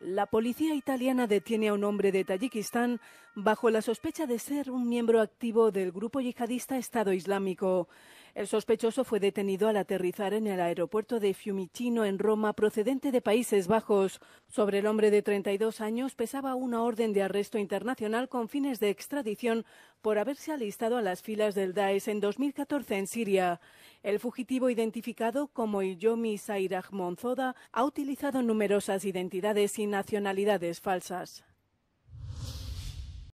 La policía italiana detiene a un hombre de Tayikistán bajo la sospecha de ser un miembro activo del grupo yihadista Estado Islámico. El sospechoso fue detenido al aterrizar en el aeropuerto de Fiumicino en Roma procedente de Países Bajos. Sobre el hombre de 32 años pesaba una orden de arresto internacional con fines de extradición por haberse alistado a las filas del Daesh en 2014 en Siria. El fugitivo identificado como Iyomi Sairaj Monzoda ha utilizado numerosas identidades y nacionalidades falsas.